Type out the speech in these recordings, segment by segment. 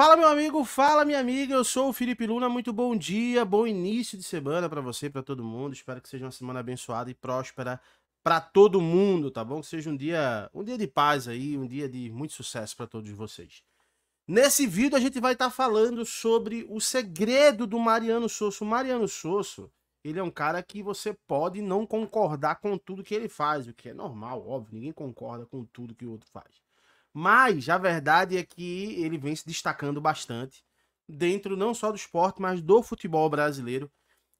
Fala, meu amigo, fala, minha amiga. Eu sou o Felipe Luna. Muito bom dia, bom início de semana para você, para todo mundo. Espero que seja uma semana abençoada e próspera para todo mundo, tá bom? Que seja um dia, um dia de paz aí, um dia de muito sucesso para todos vocês. Nesse vídeo a gente vai estar tá falando sobre o segredo do Mariano Sosso. O Mariano Sosso, ele é um cara que você pode não concordar com tudo que ele faz, o que é normal, óbvio, ninguém concorda com tudo que o outro faz. Mas a verdade é que ele vem se destacando bastante dentro não só do esporte, mas do futebol brasileiro.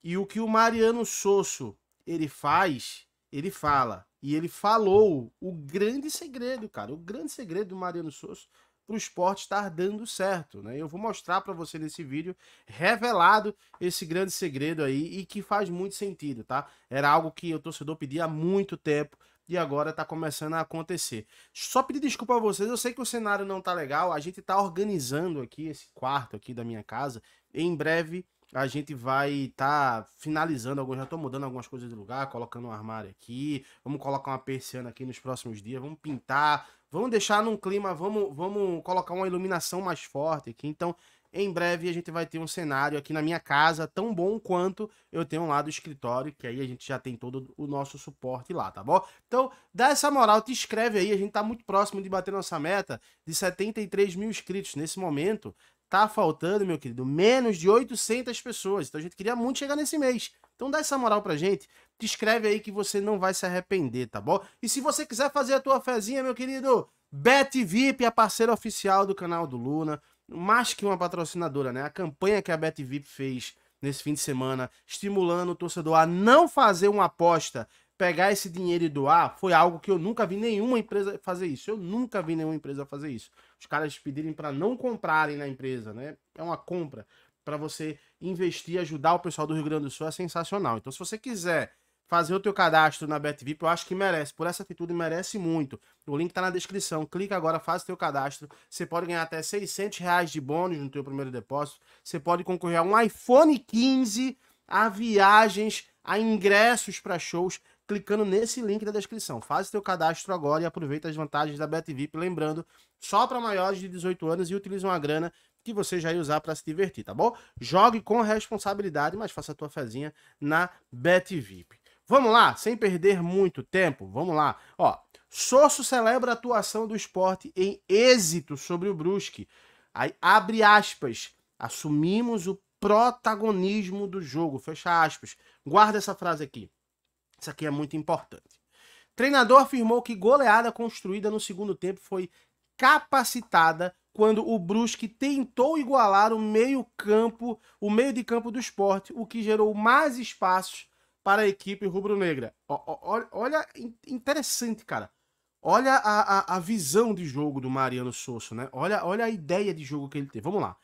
E o que o Mariano Sosso ele faz, ele fala. E ele falou o grande segredo, cara. O grande segredo do Mariano Sosso para o esporte estar dando certo, né? Eu vou mostrar para você nesse vídeo revelado esse grande segredo aí e que faz muito sentido, tá? Era algo que o torcedor pedia há muito tempo, e agora tá começando a acontecer. Só pedir desculpa a vocês, eu sei que o cenário não tá legal, a gente tá organizando aqui esse quarto aqui da minha casa. Em breve a gente vai estar tá finalizando alguns, já tô mudando algumas coisas de lugar, colocando um armário aqui, vamos colocar uma persiana aqui nos próximos dias, vamos pintar, vamos deixar num clima, vamos, vamos colocar uma iluminação mais forte aqui. Então, em breve a gente vai ter um cenário aqui na minha casa, tão bom quanto eu tenho lá do escritório, que aí a gente já tem todo o nosso suporte lá, tá bom? Então, dá essa moral, te inscreve aí, a gente tá muito próximo de bater nossa meta de 73 mil inscritos. Nesse momento, tá faltando, meu querido, menos de 800 pessoas. Então a gente queria muito chegar nesse mês. Então dá essa moral pra gente, te inscreve aí que você não vai se arrepender, tá bom? E se você quiser fazer a tua fezinha, meu querido, Bet VIP, a parceira oficial do canal do Luna mais que uma patrocinadora, né? A campanha que a BetVip fez nesse fim de semana, estimulando o torcedor a não fazer uma aposta, pegar esse dinheiro e doar, foi algo que eu nunca vi nenhuma empresa fazer isso. Eu nunca vi nenhuma empresa fazer isso. Os caras pedirem para não comprarem na empresa, né? É uma compra para você investir, ajudar o pessoal do Rio Grande do Sul é sensacional. Então, se você quiser fazer o teu cadastro na BetVip, eu acho que merece, por essa atitude merece muito. O link está na descrição, clica agora, faz o teu cadastro, você pode ganhar até 600 reais de bônus no teu primeiro depósito, você pode concorrer a um iPhone 15, a viagens, a ingressos para shows, clicando nesse link da descrição. Faz o teu cadastro agora e aproveita as vantagens da BetVip, lembrando, só para maiores de 18 anos e utiliza uma grana que você já ia usar para se divertir, tá bom? Jogue com responsabilidade, mas faça a tua fezinha na BetVip. Vamos lá, sem perder muito tempo, vamos lá. Ó, Sosso celebra a atuação do esporte em êxito sobre o Brusque. Aí, abre aspas, assumimos o protagonismo do jogo, fecha aspas. Guarda essa frase aqui. Isso aqui é muito importante. Treinador afirmou que goleada construída no segundo tempo foi capacitada quando o Brusque tentou igualar o meio campo, o meio de campo do esporte, o que gerou mais espaços para a equipe rubro-negra. Olha, interessante, cara. Olha a, a, a, visão de jogo do Mariano Sosso, né? Olha, olha a ideia de jogo que ele teve. Vamos lá.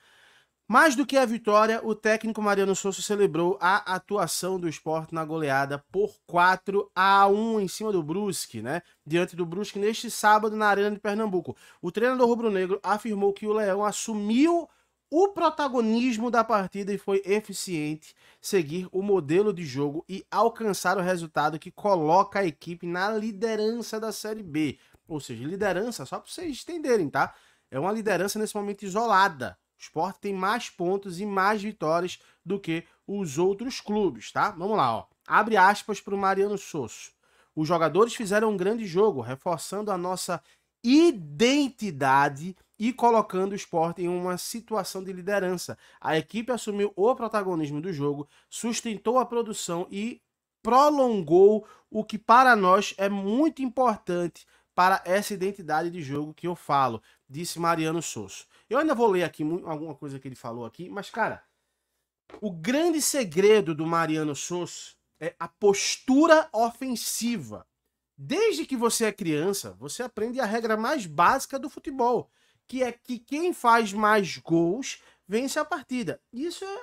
Mais do que a vitória, o técnico Mariano Sosso celebrou a atuação do esporte na goleada por 4 a 1 em cima do Brusque, né? Diante do Brusque neste sábado na Arena de Pernambuco. O treinador rubro-negro afirmou que o Leão assumiu o protagonismo da partida e foi eficiente seguir o modelo de jogo e alcançar o resultado que coloca a equipe na liderança da Série B. Ou seja, liderança, só para vocês entenderem, tá? É uma liderança nesse momento isolada. O Sport tem mais pontos e mais vitórias do que os outros clubes, tá? Vamos lá, ó. Abre aspas para o Mariano Sosso. Os jogadores fizeram um grande jogo, reforçando a nossa identidade e colocando o esporte em uma situação de liderança. A equipe assumiu o protagonismo do jogo, sustentou a produção e prolongou o que para nós é muito importante para essa identidade de jogo que eu falo, disse Mariano Souza. Eu ainda vou ler aqui alguma coisa que ele falou aqui, mas cara, o grande segredo do Mariano Souza é a postura ofensiva. Desde que você é criança, você aprende a regra mais básica do futebol, que é que quem faz mais gols vence a partida. Isso é.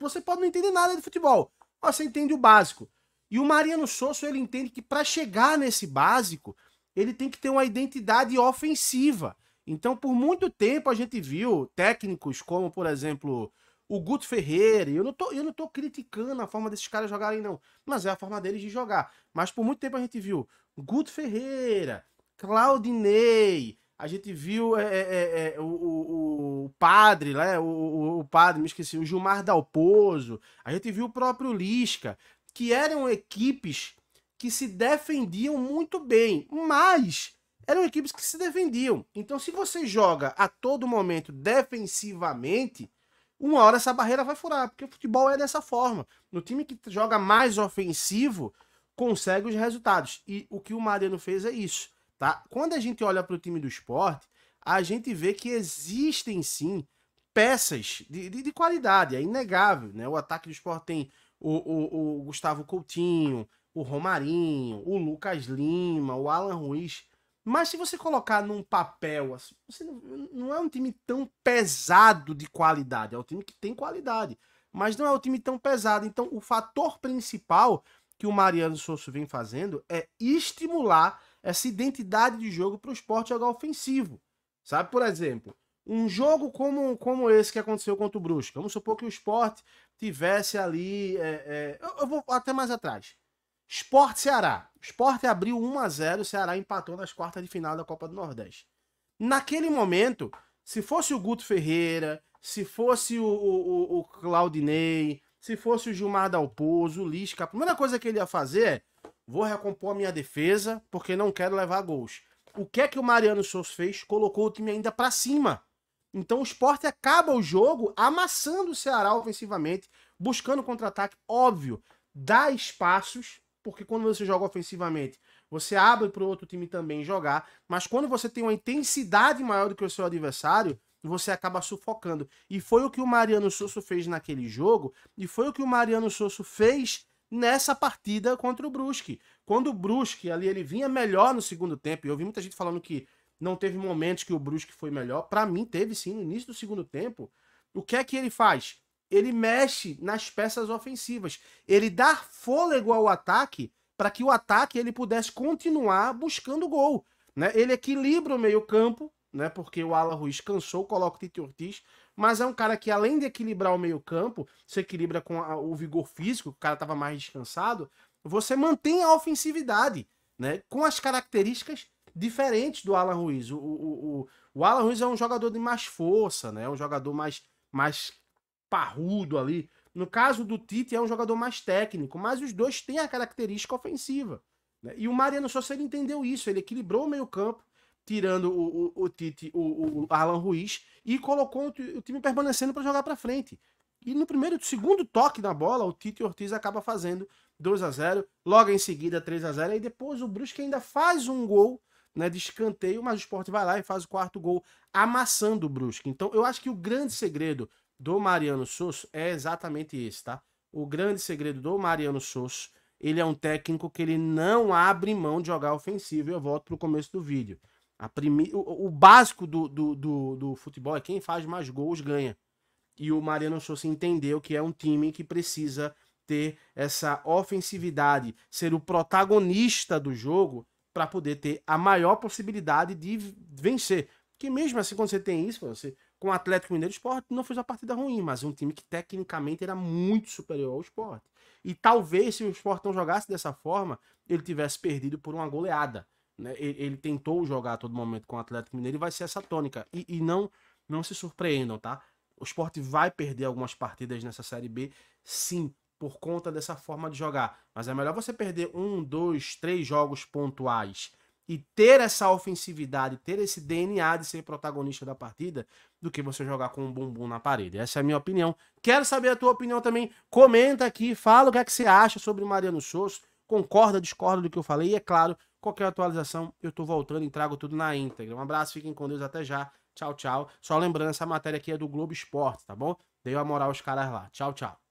Você pode não entender nada de futebol, você entende o básico. E o Mariano Souza ele entende que para chegar nesse básico, ele tem que ter uma identidade ofensiva. Então, por muito tempo a gente viu técnicos como, por exemplo, o Guto Ferreira. Eu não tô, eu não tô criticando a forma desses caras jogarem não, mas é a forma deles de jogar. Mas por muito tempo a gente viu Guto Ferreira, Claudinei, a gente viu é, é, é, é o, o, o, padre, né? O, o, padre, me esqueci, o Gilmar Dalpozo. A gente viu o próprio Lisca, que eram equipes que se defendiam muito bem, mas eram equipes que se defendiam. Então, se você joga a todo momento defensivamente, uma hora essa barreira vai furar, porque o futebol é dessa forma. No time que joga mais ofensivo, consegue os resultados. E o que o Mariano fez é isso. Tá? Quando a gente olha para o time do esporte, a gente vê que existem sim peças de, de, de, qualidade, é inegável. Né? O ataque do esporte tem o, o, o Gustavo Coutinho, o Romarinho, o Lucas Lima, o Alan Ruiz. Mas se você colocar num papel, assim, você não, não, é um time tão pesado de qualidade. É um time que tem qualidade, mas não é um time tão pesado. Então, o fator principal que o Mariano Souza vem fazendo é estimular essa identidade de jogo para o esporte jogar ofensivo. Sabe, por exemplo, um jogo como, como esse que aconteceu contra o Brusque, vamos supor que o esporte tivesse ali. É, é, eu, eu, vou até mais atrás. Sport Ceará. O Sport abriu 1 a 0 o Ceará empatou nas quartas de final da Copa do Nordeste. Naquele momento, se fosse o Guto Ferreira, se fosse o, o, o Claudinei, se fosse o Gilmar Dalpozo, o Lisca, a primeira coisa que ele ia fazer é Vou recompor a minha defesa porque não quero levar gols. O que é que o Mariano Souza fez? Colocou o time ainda para cima. Então o esporte acaba o jogo amassando o Ceará ofensivamente, buscando contra-ataque, óbvio, dá espaços, porque quando você joga ofensivamente, você abre para o outro time também jogar, mas quando você tem uma intensidade maior do que o seu adversário, você acaba sufocando. E foi o que o Mariano Souza fez naquele jogo, e foi o que o Mariano Souza fez nessa partida contra o Brusque. Quando o Brusque ali ele vinha melhor no segundo tempo, e eu vi muita gente falando que não teve momentos que o Brusque foi melhor, para mim teve sim no início do segundo tempo. O que é que ele faz? Ele mexe nas peças ofensivas. Ele dá fôlego ao ataque para que o ataque ele pudesse continuar buscando gol. Né? Ele equilibra o meio-campo, né? Porque o Ala Ruiz cansou, coloca o Tite Ortiz, mas é um cara que, além de equilibrar o meio-campo, se equilibra com a, o vigor físico, o cara estava mais descansado, você mantém a ofensividade, né? Com as características diferentes do Alan Ruiz. O, o, o, o Alan Ruiz é um jogador de mais força, né? É um jogador mais, mais parrudo ali. No caso do Tite, é um jogador mais técnico, mas os dois têm a característica ofensiva. Né? E o Mariano Souza entendeu isso, ele equilibrou o meio-campo, tirando o, o, o Tite, o, o Alan Ruiz, e colocou o, time permanecendo para jogar para frente. E no primeiro, segundo toque na bola, o Tite Ortiz acaba fazendo 2 a 0 logo em seguida 3 a 0 e depois o Brusque ainda faz um gol né, de escanteio, mas o Sport vai lá e faz o quarto gol, amassando o Brusque. Então eu acho que o grande segredo do Mariano Sousa é exatamente esse, tá? O grande segredo do Mariano Sousa, ele é um técnico que ele não abre mão de jogar ofensivo, eu volto pro começo do vídeo. A prime... o, o básico do, do, do, do, futebol é quem faz mais gols ganha. E o Mariano Souza entendeu que é um time que precisa ter essa ofensividade, ser o protagonista do jogo para poder ter a maior possibilidade de vencer. Que mesmo assim, quando você tem isso, você, com o Atlético Mineiro, o não fez uma partida ruim, mas um time que tecnicamente era muito superior ao esporte E talvez se o esporte não jogasse dessa forma, ele tivesse perdido por uma goleada. Né? Ele, ele, tentou jogar a todo momento com o Atlético Mineiro e vai ser essa tônica. E, e não, não se surpreendam, tá? O esporte vai perder algumas partidas nessa Série B, sim, por conta dessa forma de jogar. Mas é melhor você perder um, dois, três jogos pontuais e ter essa ofensividade, ter esse DNA de ser protagonista da partida, do que você jogar com um bumbum na parede. Essa é a minha opinião. Quero saber a tua opinião também. Comenta aqui, fala o que é que você acha sobre Mariano Souza. Concorda, discorda do que eu falei? E é claro, Qualquer é atualização, eu tô voltando e trago tudo na íntegra. Um abraço, fiquem com Deus, até já. Tchau, tchau. Só lembrando, essa matéria aqui é do Globo Esporte, tá bom? Dei a moral aos caras lá. Tchau, tchau.